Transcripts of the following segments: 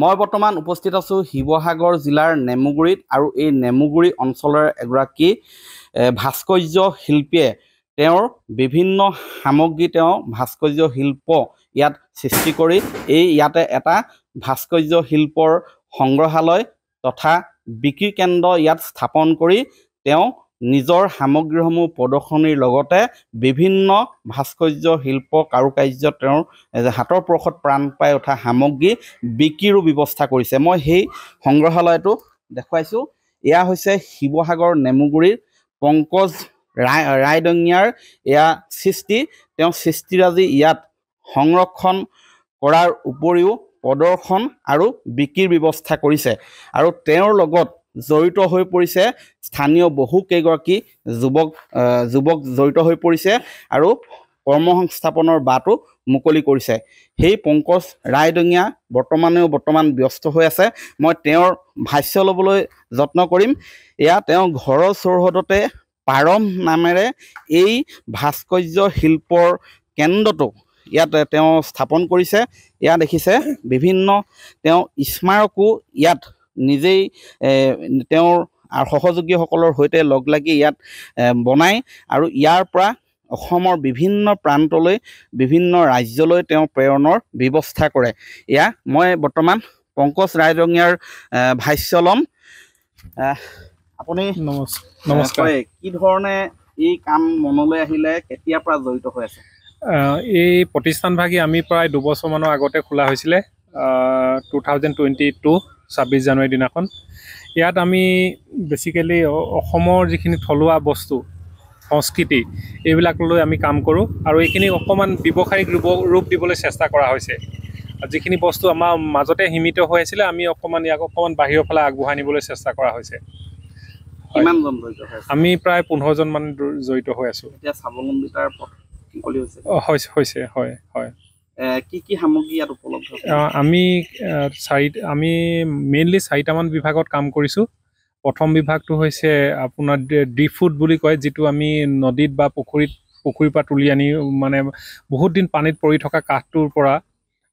মই বৰ্তমান উপস্থিত আছোঁ শিৱসাগৰ জিলাৰ নেমুগুৰিত আৰু এই নেমুগুৰি অঞ্চলৰ এগৰাকী ভাস্কৰ্য শিল্পীয়ে তেওঁৰ বিভিন্ন সামগ্ৰী তেওঁ ভাস্কৰ্য শিল্প ইয়াত সৃষ্টি কৰি এই ইয়াতে এটা ভাস্কৰ্য শিল্পৰ সংগ্ৰহালয় তথা বিক্ৰী কেন্দ্ৰ ইয়াত স্থাপন কৰি তেওঁ নিজৰ সামগ্ৰীসমূহ প্ৰদৰ্শনীৰ লগতে বিভিন্ন ভাস্কৰ্য শিল্প কাৰুকাৰ্য তেওঁৰ হাতৰ পৰশত প্ৰাণ পাই উঠা সামগ্ৰী বিক্ৰীৰো ব্যৱস্থা কৰিছে মই সেই সংগ্ৰহালয়টো দেখুৱাইছোঁ এয়া হৈছে শিৱসাগৰ নেমুগুৰিৰ পংকজ ৰায় ৰায়ডঙীয়াৰ এয়া সৃষ্টি তেওঁ সৃষ্টিৰাজি ইয়াত সংৰক্ষণ কৰাৰ উপৰিও প্ৰদৰ্শন আৰু বিক্ৰীৰ ব্যৱস্থা কৰিছে আৰু তেওঁৰ লগত জড়িত হৈ পৰিছে স্থানীয় বহুকেইগৰাকী যুৱক যুৱক জড়িত হৈ পৰিছে আৰু কৰ্ম সংস্থাপনৰ বাটো মুকলি কৰিছে সেই পংকজ ৰায়দঙীয়া বৰ্তমানেও বৰ্তমান ব্যস্ত হৈ আছে মই তেওঁৰ ভাষ্য ল'বলৈ যত্ন কৰিম এয়া তেওঁ ঘৰৰ চৌহদতে পাৰম নামেৰে এই ভাস্কৰ্য শিল্পৰ কেন্দ্ৰটো ইয়াত তেওঁ স্থাপন কৰিছে ইয়াত দেখিছে বিভিন্ন তেওঁ স্মাৰকো ইয়াত নিজেই তেওঁৰ সহযোগীসকলৰ সৈতে লগ লাগি ইয়াত বনায় আৰু ইয়াৰ পৰা অসমৰ বিভিন্ন প্ৰান্তলৈ বিভিন্ন ৰাজ্যলৈ তেওঁ প্ৰেৰণৰ ব্যৱস্থা কৰে এয়া মই বৰ্তমান পংকজ ৰাইজঙীয়াৰ ভাষ্য ল'ম আপুনি নমস্কাৰ কি ধৰণে এই কাম মনলৈ আহিলে কেতিয়াৰ পৰা জড়িত হৈ আছে এই প্ৰতিষ্ঠানভাগী আমি প্ৰায় দুবছৰমানৰ আগতে খোলা হৈছিলে টু থাউজেণ্ড টুৱেণ্টি দিনাখন ইয়াত আমি বেচিকেলি অসমৰ যিখিনি থলুৱা বস্তু সংস্কৃতি এইবিলাক লৈ আমি কাম কৰোঁ আৰু এইখিনি অকণমান ব্যৱসায়িক ৰূপ ৰূপ দিবলৈ চেষ্টা কৰা হৈছে যিখিনি বস্তু আমাৰ মাজতে সীমিত হৈ আছিলে আমি অকণমান ইয়াক অকণমান বাহিৰৰ ফালে আগবঢ়াই নিবলৈ চেষ্টা কৰা হৈছে আমি প্ৰায় পোন্ধৰজনমান জড়িত হৈ আছোঁ হৈছে হয় হয় কি কি সামগ্ৰী ইয়াত উপলব্ধ আমি চাৰি আমি মেইনলি চাৰিটামান বিভাগত কাম কৰিছোঁ প্ৰথম বিভাগটো হৈছে আপোনাৰ ডিফুড বুলি কয় যিটো আমি নদীত বা পুখুৰীত পুখুৰীৰ পৰা তুলি আনি মানে বহুত দিন পানীত পৰি থকা কাঠটোৰ পৰা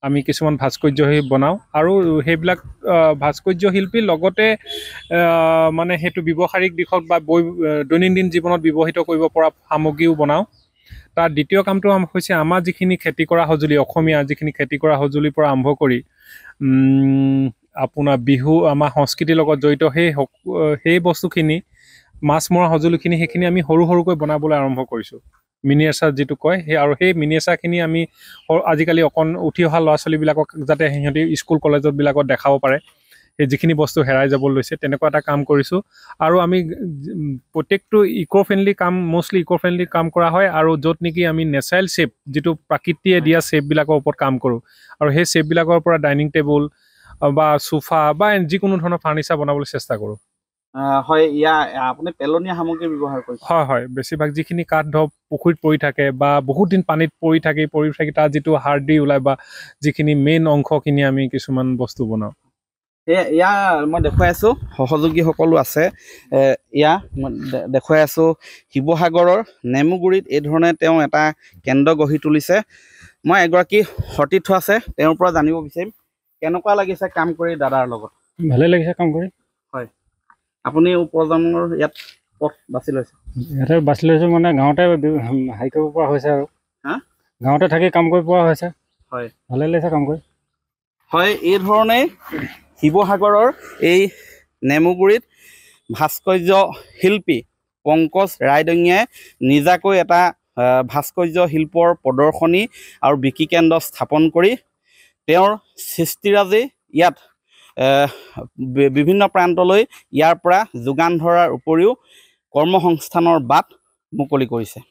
আমি কিছুমান ভাস্কৰ্য বনাওঁ আৰু সেইবিলাক ভাস্কৰ্য শিল্পীৰ লগতে মানে সেইটো ব্যৱহাৰিক দিশত বা বৈ দৈনন্দিন জীৱনত ব্যৱহৃত কৰিব পৰা সামগ্ৰীও বনাওঁ তাৰ দ্বিতীয় কামটো হৈছে আমাৰ যিখিনি খেতি কৰা সঁজুলি অসমীয়া যিখিনি খেতি কৰা সঁজুলিৰ পৰা আৰম্ভ কৰি আপোনাৰ বিহু আমাৰ সংস্কৃতিৰ লগত জড়িত সেই সেই বস্তুখিনি মাছ মৰা সঁজুলিখিনি সেইখিনি আমি সৰু সৰুকৈ বনাবলৈ আৰম্ভ কৰিছোঁ মিনিয়েচাৰ যিটো কয় সেই আৰু সেই মিনিয়েচাৰখিনি আমি আজিকালি অকণ উঠি অহা ল'ৰা ছোৱালীবিলাকক যাতে সিহঁতি স্কুল কলেজবিলাকত দেখাব পাৰে সেই যিখিনি বস্তু হেৰাই যাব লৈছে তেনেকুৱা এটা কাম কৰিছোঁ আৰু আমি প্ৰত্যেকটো ইক' ফ্ৰেণ্ডলি কাম মষ্টলি ইক' ফ্ৰেণ্ডলি কাম কৰা হয় আৰু য'ত নেকি আমি নেচাৰেল শ্বেপ যিটো প্ৰাকৃতিয়ে দিয়া শ্বেপবিলাকৰ ওপৰত কাম কৰোঁ আৰু সেই শ্বেপবিলাকৰ পৰা ডাইনিং টেবুল বা চোফা বা যিকোনো ধৰণৰ ফাৰ্নিচাৰ বনাবলৈ চেষ্টা কৰোঁ হয় হয় বেছিভাগ যিখিনি কাঠ ধৰক পুখুৰীত পৰি থাকে বা বহুত দিন পানীত পৰি থাকে পৰি থাকি তাৰ যিটো দি ওলাই বা যিখিনি মেইন অংশখিনি আমি কিছুমান বস্তু বনাওঁ এয়া মই দেখুৱাই আছোঁ সহযোগীসকলো আছে ইয়া মই দেখুৱাই আছোঁ শিৱসাগৰৰ নেমুগুৰিত এই ধৰণে তেওঁ এটা কেন্দ্ৰ গঢ়ি তুলিছে মই এগৰাকী সতীৰ্থ আছে তেওঁৰ পৰা জানিব বিচাৰিম কেনেকুৱা লাগিছে কাম কৰি দাদাৰ লগত ভালেই লাগিছে কাম কৰি হয় আপুনি উপজন্মৰ ইয়াত পথ বাছি লৈছে ইয়াতে বাচি লৈছোঁ মানে গাঁৱতে হেৰি কৰিব পৰা হৈছে আৰু হা গাঁৱতে থাকি কাম কৰিব পৰা হৈছে হয় ভালেই লাগিছে কাম কৰি হয় এই ধৰণেই শিৱসাগৰৰ এই নেমুগুৰিত ভাস্কৰ্য শিল্পী পংকজ ৰাইডঙীয়াই নিজাকৈ এটা ভাস্কৰ্য শিল্পৰ প্ৰদৰ্শনী আৰু বিক্ৰী কেন্দ্ৰ স্থাপন কৰি তেওঁৰ সৃষ্টিৰাজেই ইয়াত বিভিন্ন প্ৰান্তলৈ ইয়াৰ পৰা যোগান ধৰাৰ উপৰিও কৰ্মসংস্থানৰ বাট মুকলি কৰিছে